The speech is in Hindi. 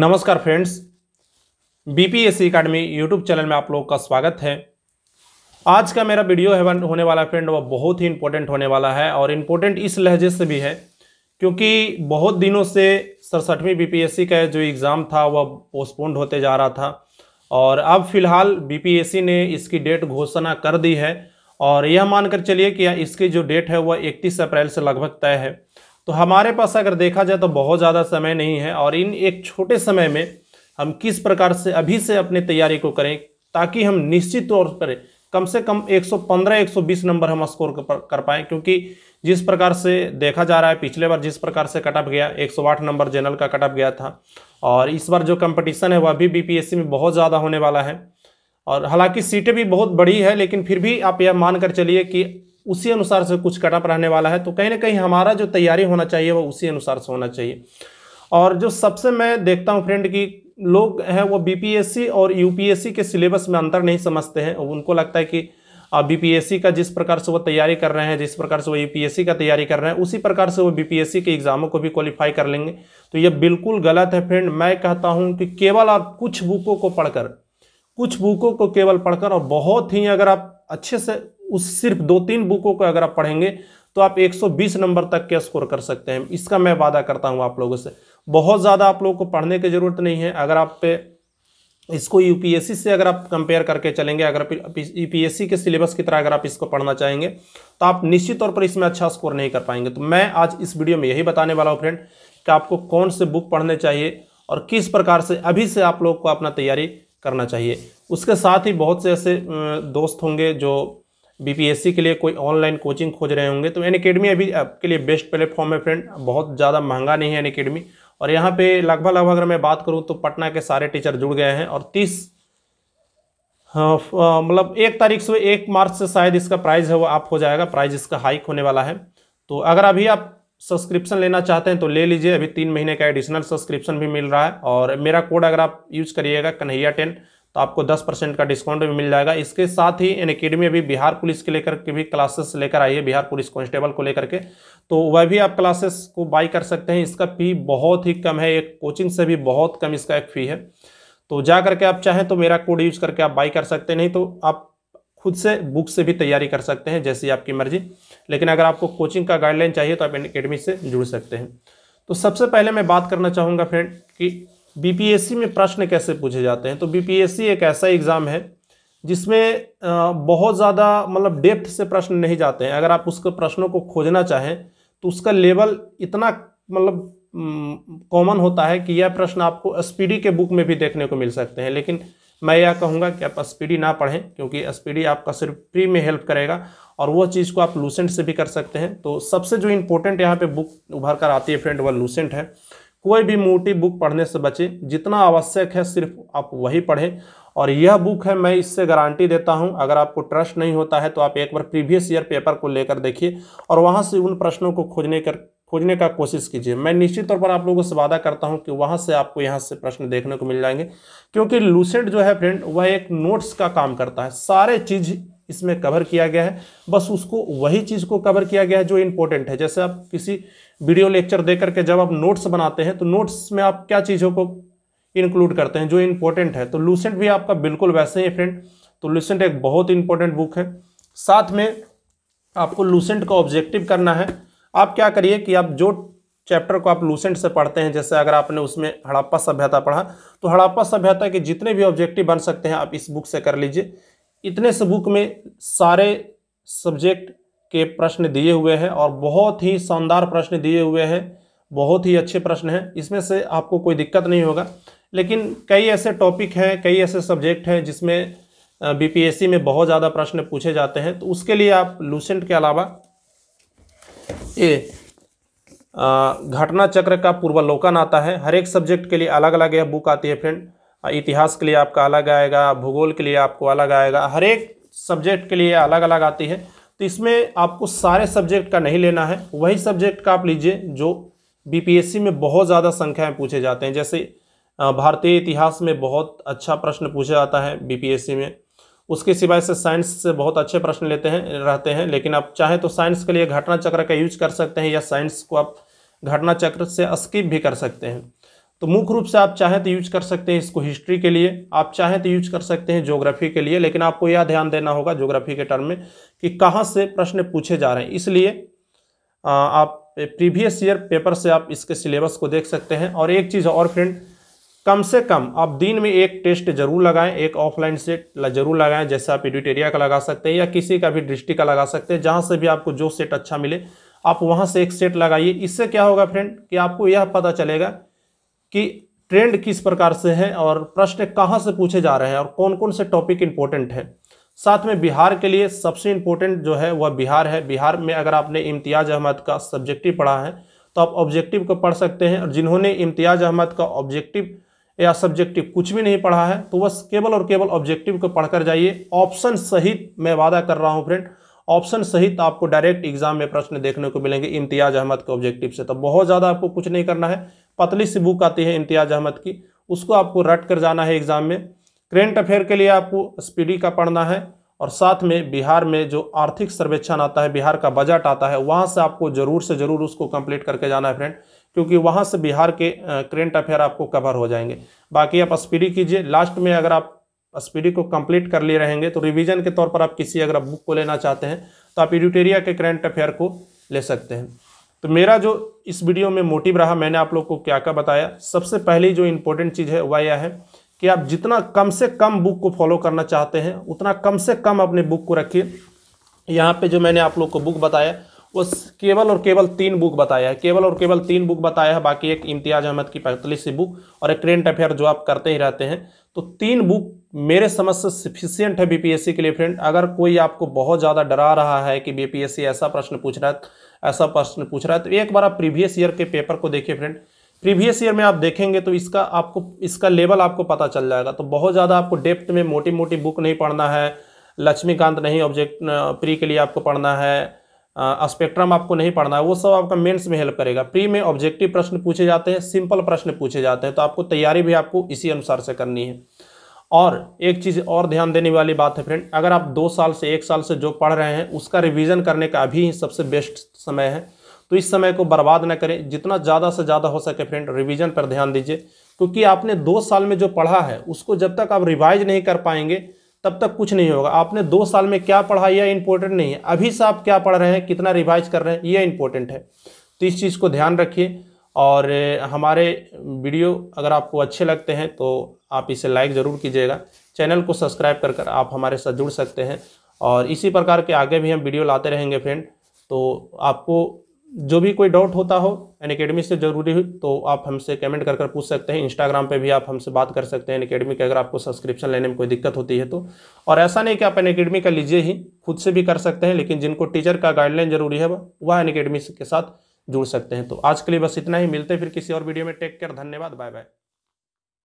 नमस्कार friends BPSC academy YouTube channel में आप लोग का स्वागत है आज का मेरा वीडियो है होने वाला फ्रेंड वह बहुत ही इम्पोर्टेंट होने वाला है और इम्पोर्टेंट इस लहजे से भी है क्योंकि बहुत दिनों से सड़सठवीं बीपीएससी का जो एग्ज़ाम था वह पोस्टपोन्ड होते जा रहा था और अब फिलहाल बीपीएससी ने इसकी डेट घोषणा कर दी है और यह मानकर चलिए कि इसकी जो डेट है वह इकतीस अप्रैल से लगभग तय है तो हमारे पास अगर देखा जाए तो बहुत ज़्यादा समय नहीं है और इन एक छोटे समय में हम किस प्रकार से अभी से अपनी तैयारी को करें ताकि हम निश्चित तौर पर कम से कम 115 120 नंबर हम स्कोर कर पाएँ क्योंकि जिस प्रकार से देखा जा रहा है पिछले बार जिस प्रकार से कटअप गया 108 नंबर जनरल का कटअप गया था और इस बार जो कंपटीशन है वह भी बीपीएससी में बहुत ज़्यादा होने वाला है और हालांकि सीटें भी बहुत बड़ी है लेकिन फिर भी आप यह मानकर चलिए कि उसी अनुसार से कुछ कटअप रहने वाला है तो कहीं ना कहीं हमारा जो तैयारी होना चाहिए वो उसी अनुसार से होना चाहिए और जो सबसे मैं देखता हूँ फ्रेंड कि लोग हैं वो बीपीएससी और यूपीएससी के सिलेबस में अंतर नहीं समझते हैं उनको लगता है कि बीपीएससी का जिस प्रकार से वो तैयारी कर रहे हैं जिस प्रकार से वो यूपीएससी का तैयारी कर रहे हैं उसी प्रकार से वो बीपीएससी के एग्ज़ामों को भी क्वालिफाई कर लेंगे तो ये बिल्कुल गलत है फ्रेंड मैं कहता हूँ कि केवल आप कुछ बुकों को पढ़कर कुछ बुकों को केवल पढ़कर और बहुत ही अगर आप अच्छे से उस सिर्फ दो तीन बुकों को अगर आप पढ़ेंगे तो आप 120 नंबर तक के स्कोर कर सकते हैं इसका मैं वादा करता हूं आप लोगों से बहुत ज़्यादा आप लोगों को पढ़ने की ज़रूरत नहीं है अगर आप पे इसको यू से अगर आप कंपेयर करके चलेंगे अगर यू पी के सिलेबस की तरह अगर आप इसको पढ़ना चाहेंगे तो आप निश्चित तौर पर इसमें अच्छा स्कोर नहीं कर पाएंगे तो मैं आज इस वीडियो में यही बताने वाला हूँ फ्रेंड कि आपको कौन से बुक पढ़ने चाहिए और किस प्रकार से अभी से आप लोग को अपना तैयारी करना चाहिए उसके साथ ही बहुत से ऐसे दोस्त होंगे जो बीपीएससी के लिए कोई ऑनलाइन कोचिंग खोज रहे होंगे तो एन अकेडमी अभी आपके लिए बेस्ट प्लेटफॉर्म है फ्रेंड बहुत ज़्यादा महंगा नहीं है एन अकेडमी और यहाँ पे लगभग लगभग अगर मैं बात करूँ तो पटना के सारे टीचर जुड़ गए हैं और तीस हाँ, मतलब एक तारीख से एक मार्च से शायद इसका प्राइज है वो आप हो जाएगा प्राइज इसका हाइक होने वाला है तो अगर अभी आप सब्सक्रिप्शन लेना चाहते हैं तो ले लीजिए अभी तीन महीने का एडिशनल सब्सक्रिप्शन भी मिल रहा है और मेरा कोड अगर आप यूज़ करिएगा कन्हैया टेन तो आपको 10 परसेंट का डिस्काउंट भी मिल जाएगा इसके साथ ही इन अकेडमी अभी बिहार पुलिस के लेकर के भी क्लासेस लेकर आई है बिहार पुलिस कांस्टेबल को लेकर के तो वह भी आप क्लासेस को बाई कर सकते हैं इसका फी बहुत ही कम है एक कोचिंग से भी बहुत कम इसका एक फ़ी है तो जा करके आप चाहें तो मेरा कोड यूज करके आप बाई कर सकते नहीं तो आप खुद से बुक से भी तैयारी कर सकते हैं जैसी आपकी मर्जी लेकिन अगर आपको कोचिंग का गाइडलाइन चाहिए तो आप एकेडमी से जुड़ सकते हैं तो सबसे पहले मैं बात करना चाहूँगा फ्रेंड कि बीपीएससी में प्रश्न कैसे पूछे जाते हैं तो बीपीएससी एक ऐसा एग्ज़ाम है जिसमें बहुत ज़्यादा मतलब डेप्थ से प्रश्न नहीं जाते हैं अगर आप उसके प्रश्नों को खोजना चाहें तो उसका लेवल इतना मतलब कॉमन होता है कि यह प्रश्न आपको एसपीडी के बुक में भी देखने को मिल सकते हैं लेकिन मैं यह कहूँगा कि आप एसपीडी ना पढ़ें क्योंकि एसपीडी आपका सिर्फ फ्री में हेल्प करेगा और वह चीज़ को आप लूसेंट से भी कर सकते हैं तो सबसे जो इम्पोर्टेंट यहाँ पर बुक उभर कर आती है फ्रेंड वह लूसेंट है कोई भी मोटी बुक पढ़ने से बचें जितना आवश्यक है सिर्फ आप वही पढ़ें और यह बुक है मैं इससे गारंटी देता हूं अगर आपको ट्रस्ट नहीं होता है तो आप एक बार प्रीवियस ईयर पेपर को लेकर देखिए और वहां से उन प्रश्नों को खोजने कर खोजने का कोशिश कीजिए मैं निश्चित तौर पर आप लोगों से वादा करता हूं कि वहां से आपको यहां से प्रश्न देखने को मिल जाएंगे क्योंकि लूसेंट जो है फ्रेंड वह एक नोट्स का काम करता है सारे चीज़ इसमें कवर किया गया है बस उसको वही चीज़ को कवर किया गया है जो इम्पोर्टेंट है जैसे आप किसी वीडियो लेक्चर देकर के जब आप नोट्स बनाते हैं तो नोट्स में आप क्या चीज़ों को इंक्लूड करते हैं जो इम्पोर्टेंट है तो लूसेंट भी आपका बिल्कुल वैसे ही फ्रेंड तो लूसेंट एक बहुत इंपॉर्टेंट बुक है साथ में आपको लूसेंट का ऑब्जेक्टिव करना है आप क्या करिए कि आप जो चैप्टर को आप लूसेंट से पढ़ते हैं जैसे अगर आपने उसमें हड़प्पा सभ्यता पढ़ा तो हड़प्पा सभ्यता के जितने भी ऑब्जेक्टिव बन सकते हैं आप इस बुक से कर लीजिए इतने सबूक में सारे सब्जेक्ट के प्रश्न दिए हुए हैं और बहुत ही शानदार प्रश्न दिए हुए हैं बहुत ही अच्छे प्रश्न हैं इसमें से आपको कोई दिक्कत नहीं होगा लेकिन कई ऐसे टॉपिक हैं कई ऐसे सब्जेक्ट हैं जिसमें बीपीएससी में बहुत ज़्यादा प्रश्न पूछे जाते हैं तो उसके लिए आप लूसेंट के अलावा ये घटना चक्र का पूर्वालोकन आता है हर एक सब्जेक्ट के लिए अलग अलग यह बुक आती है फ्रेंड इतिहास के लिए आपका अलग आएगा भूगोल के लिए आपको अलग आएगा हर एक सब्जेक्ट के लिए अलग अलग आती है तो इसमें आपको सारे सब्जेक्ट का नहीं लेना है वही सब्जेक्ट का आप लीजिए जो बीपीएससी में बहुत ज़्यादा संख्या में पूछे जाते हैं जैसे भारतीय इतिहास में बहुत अच्छा प्रश्न पूछा जाता है बीपीएससी में उसके सिवाय से साइंस से बहुत अच्छे प्रश्न लेते हैं रहते हैं लेकिन आप चाहें तो साइंस के लिए घटना चक्र का यूज कर सकते हैं या साइंस को आप घटना चक्र से स्किप भी कर सकते हैं तो मुख्य रूप से आप चाहें तो यूज कर सकते हैं इसको हिस्ट्री के लिए आप चाहें तो यूज कर सकते हैं ज्योग्राफी के लिए लेकिन आपको यह ध्यान देना होगा ज्योग्राफी के टर्म में कि कहाँ से प्रश्न पूछे जा रहे हैं इसलिए आप प्रीवियस ईयर पेपर से आप इसके सिलेबस को देख सकते हैं और एक चीज़ और फ्रेंड कम से कम आप दिन में एक टेस्ट जरूर लगाएं एक ऑफलाइन से जरूर लगाएं जैसे आप एडिटेरिया का लगा सकते हैं या किसी का भी डिस्ट्रिक्ट का लगा सकते हैं जहां से भी आपको जो सेट अच्छा मिले आप वहां से एक सेट लगाइए इससे क्या होगा फ्रेंड कि आपको यह पता चलेगा कि ट्रेंड किस प्रकार से है और प्रश्न कहाँ से पूछे जा रहे हैं और कौन कौन से टॉपिक इंपॉर्टेंट हैं साथ में बिहार के लिए सबसे इम्पोर्टेंट जो है वह बिहार है बिहार में अगर आपने इम्तियाज़ अहमद का सब्जेक्टिव पढ़ा है तो आप ऑब्जेक्टिव को पढ़ सकते हैं और जिन्होंने इम्तियाज़ अहमद का ऑब्जेक्टिव या सब्जेक्टिव कुछ भी नहीं पढ़ा है तो बस केवल और केवल ऑब्जेक्टिव को पढ़कर जाइए ऑप्शन सहित मैं वादा कर रहा हूँ फ्रेंड ऑप्शन सहित आपको डायरेक्ट एग्जाम में प्रश्न देखने को मिलेंगे इम्तियाज़ अहमद के ऑब्जेक्टिव से तो बहुत ज़्यादा आपको कुछ नहीं करना है पतली सी बुक आती है इम्तियाज अहमद की उसको आपको रट कर जाना है एग्ज़ाम में करेंट अफेयर के लिए आपको स्पीडी का पढ़ना है और साथ में बिहार में जो आर्थिक सर्वेक्षण आता है बिहार का बजट आता है वहाँ से आपको ज़रूर से ज़रूर उसको कंप्लीट करके जाना है फ्रेंड क्योंकि वहाँ से बिहार के करेंट अफेयर आपको कवर हो जाएंगे बाकी आप स्पीडी कीजिए लास्ट में अगर आप स्पीडी को कंप्लीट कर लिए रहेंगे तो रिवीजन के तौर पर आप किसी अगर आप बुक को लेना चाहते हैं तो आप एडिटेरिया के करेंट अफेयर को ले सकते हैं तो मेरा जो इस वीडियो में मोटिव रहा मैंने आप लोग को क्या क्या बताया सबसे पहली जो इम्पोर्टेंट चीज़ है वह यह है कि आप जितना कम से कम बुक को फॉलो करना चाहते हैं उतना कम से कम अपने बुक को रखिए यहाँ पे जो मैंने आप लोग को बुक बताया वो केवल और केवल तीन बुक बताया है केवल और केवल तीन बुक बताया है बाकी एक इम्तियाज़ अहमद की पैंतलीस सी बुक और एक करेंट अफेयर जो आप करते ही रहते हैं तो तीन बुक मेरे समझ से सफिशियंट है बीपीएससी के लिए फ्रेंड अगर कोई आपको बहुत ज़्यादा डरा रहा है कि बीपीएससी ऐसा प्रश्न पूछ रहा है ऐसा प्रश्न पूछ रहा है तो एक बार आप प्रीवियस ईयर के पेपर को देखिए फ्रेंड प्रीवियस ईयर में आप देखेंगे तो इसका आपको इसका लेवल आपको पता चल जाएगा तो बहुत ज़्यादा आपको डेप्थ में मोटी मोटी बुक नहीं पढ़ना है लक्ष्मीकांत नहीं ऑब्जेक्ट प्री के लिए आपको पढ़ना है स्पेक्ट्रम आपको नहीं पढ़ना है वो सब आपका मेंस में हेल्प करेगा प्री में ऑब्जेक्टिव प्रश्न पूछे जाते हैं सिंपल प्रश्न पूछे जाते हैं तो आपको तैयारी भी आपको इसी अनुसार से करनी है और एक चीज़ और ध्यान देने वाली बात है फ्रेंड अगर आप दो साल से एक साल से जो पढ़ रहे हैं उसका रिविजन करने का अभी ही सबसे बेस्ट समय है तो इस समय को बर्बाद न करें जितना ज़्यादा से ज़्यादा हो सके फ्रेंड रिविज़न पर ध्यान दीजिए क्योंकि आपने दो साल में जो पढ़ा है उसको जब तक आप रिवाइज नहीं कर पाएंगे तब तक कुछ नहीं होगा आपने दो साल में क्या पढ़ा यह इंपॉर्टेंट नहीं है अभी से आप क्या पढ़ रहे हैं कितना रिवाइज कर रहे हैं यह इंपॉर्टेंट है तो इस चीज़ को ध्यान रखिए और हमारे वीडियो अगर आपको अच्छे लगते हैं तो आप इसे लाइक ज़रूर कीजिएगा चैनल को सब्सक्राइब कर कर आप हमारे साथ जुड़ सकते हैं और इसी प्रकार के आगे भी हम वीडियो लाते रहेंगे फ्रेंड तो आपको जो भी कोई डाउट होता हो एन अकेडमी से जरूरी हुई तो आप हमसे कमेंट कर कर पूछ सकते हैं इंस्टाग्राम पे भी आप हमसे बात कर सकते हैं एन अकेडमी की अगर आपको सब्सक्रिप्शन लेने में कोई दिक्कत होती है तो और ऐसा नहीं कि आप एन अकेडमी का लीजिए ही खुद से भी कर सकते हैं लेकिन जिनको टीचर का गाइडलाइन जरूरी है वह एन अकेडमी के साथ जुड़ सकते हैं तो आज के लिए बस इतना ही मिलते हैं फिर किसी और वीडियो में टेक केयर धन्यवाद बाय बाय